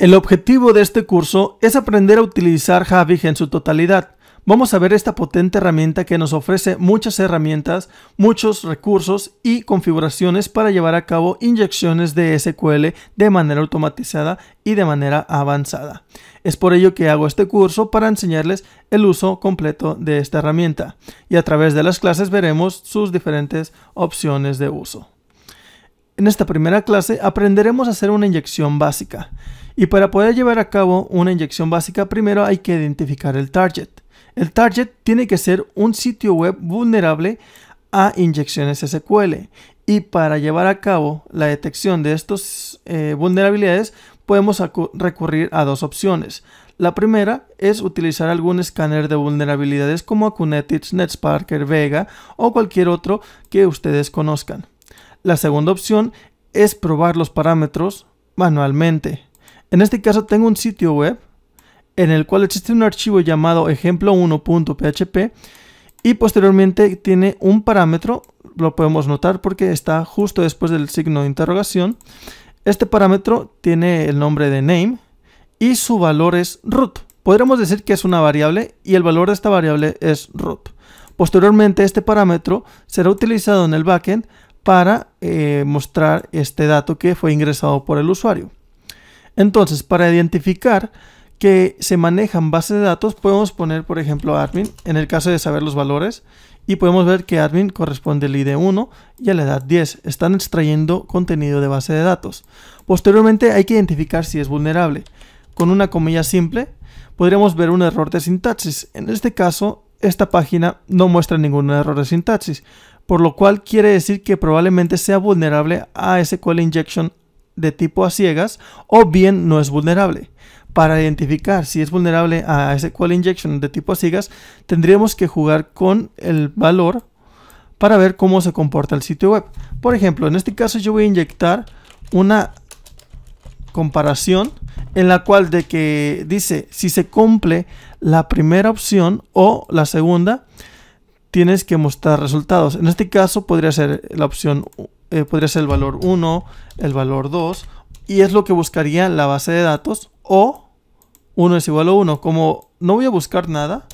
El objetivo de este curso es aprender a utilizar Javig en su totalidad. Vamos a ver esta potente herramienta que nos ofrece muchas herramientas, muchos recursos y configuraciones para llevar a cabo inyecciones de SQL de manera automatizada y de manera avanzada. Es por ello que hago este curso para enseñarles el uso completo de esta herramienta y a través de las clases veremos sus diferentes opciones de uso. En esta primera clase aprenderemos a hacer una inyección básica y para poder llevar a cabo una inyección básica primero hay que identificar el target. El target tiene que ser un sitio web vulnerable a inyecciones SQL y para llevar a cabo la detección de estas eh, vulnerabilidades podemos recurrir a dos opciones. La primera es utilizar algún escáner de vulnerabilidades como Acunetix, NetSparker, Vega o cualquier otro que ustedes conozcan. La segunda opción es probar los parámetros manualmente. En este caso tengo un sitio web en el cual existe un archivo llamado ejemplo1.php y posteriormente tiene un parámetro, lo podemos notar porque está justo después del signo de interrogación. Este parámetro tiene el nombre de name y su valor es root. Podríamos decir que es una variable y el valor de esta variable es root. Posteriormente este parámetro será utilizado en el backend para eh, mostrar este dato que fue ingresado por el usuario. Entonces, para identificar que se manejan bases de datos, podemos poner, por ejemplo, admin, en el caso de saber los valores, y podemos ver que admin corresponde al ID 1 y a la edad 10. Están extrayendo contenido de base de datos. Posteriormente hay que identificar si es vulnerable. Con una comilla simple, podríamos ver un error de sintaxis. En este caso, esta página no muestra ningún error de sintaxis, por lo cual quiere decir que probablemente sea vulnerable a SQL injection de tipo a ciegas o bien no es vulnerable. Para identificar si es vulnerable a ese injection de tipo a ciegas, tendríamos que jugar con el valor para ver cómo se comporta el sitio web. Por ejemplo, en este caso yo voy a inyectar una comparación en la cual de que dice si se cumple la primera opción o la segunda, tienes que mostrar resultados. En este caso podría ser la opción, eh, podría ser el valor 1, el valor 2, y es lo que buscaría la base de datos o 1 es igual a 1. Como no voy a buscar nada,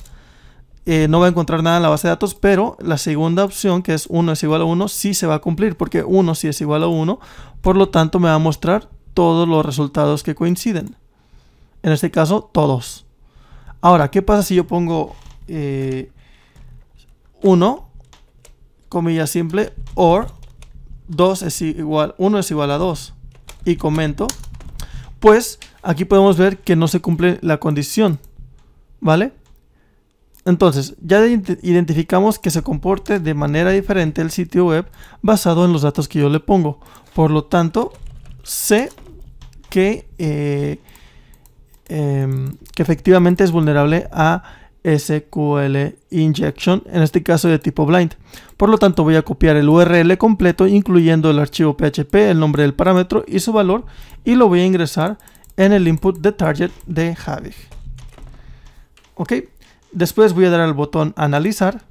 eh, no va a encontrar nada en la base de datos, pero la segunda opción, que es 1 es igual a 1, sí se va a cumplir, porque 1 sí es igual a 1, por lo tanto me va a mostrar todos los resultados que coinciden. En este caso, todos. Ahora, ¿qué pasa si yo pongo eh, 1, comilla simple, or 2 es igual, 1 es igual a 2 y comento, pues aquí podemos ver que no se cumple la condición, ¿vale? Entonces, ya identificamos que se comporte de manera diferente el sitio web basado en los datos que yo le pongo. Por lo tanto, sé que, eh, em, que efectivamente es vulnerable a SQL injection, en este caso de tipo blind. Por lo tanto voy a copiar el URL completo incluyendo el archivo PHP, el nombre del parámetro y su valor y lo voy a ingresar en el input de target de Javig. Ok, después voy a dar al botón analizar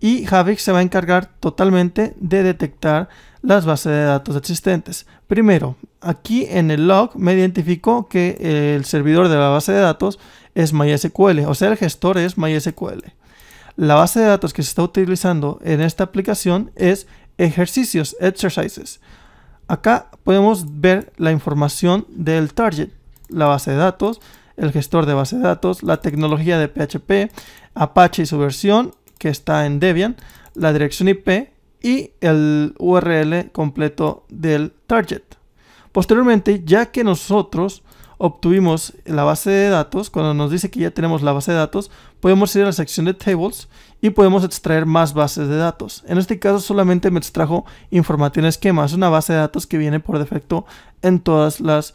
y Javix se va a encargar totalmente de detectar las bases de datos existentes. Primero, aquí en el log me identificó que el servidor de la base de datos es MySQL, o sea, el gestor es MySQL. La base de datos que se está utilizando en esta aplicación es ejercicios, exercises. Acá podemos ver la información del target, la base de datos, el gestor de base de datos, la tecnología de PHP, Apache y su versión que está en Debian, la dirección IP y el URL completo del target. Posteriormente, ya que nosotros obtuvimos la base de datos, cuando nos dice que ya tenemos la base de datos, podemos ir a la sección de tables y podemos extraer más bases de datos. En este caso solamente me extrajo información esquema, es una base de datos que viene por defecto en todas las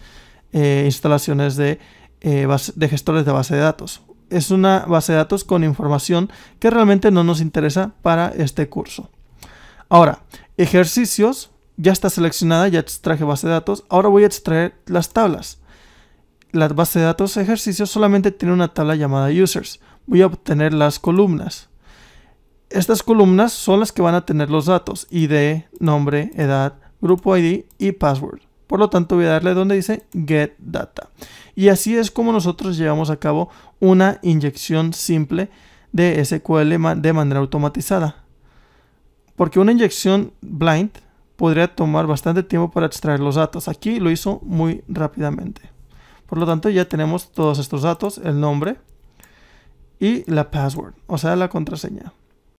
eh, instalaciones de, eh, de gestores de base de datos es una base de datos con información que realmente no nos interesa para este curso. Ahora, ejercicios, ya está seleccionada, ya extraje base de datos, ahora voy a extraer las tablas. La base de datos ejercicios solamente tiene una tabla llamada users. Voy a obtener las columnas. Estas columnas son las que van a tener los datos, ID, nombre, edad, grupo ID y password. Por lo tanto, voy a darle donde dice Get Data. Y así es como nosotros llevamos a cabo una inyección simple de SQL de manera automatizada. Porque una inyección blind podría tomar bastante tiempo para extraer los datos. Aquí lo hizo muy rápidamente. Por lo tanto, ya tenemos todos estos datos, el nombre y la password, o sea, la contraseña.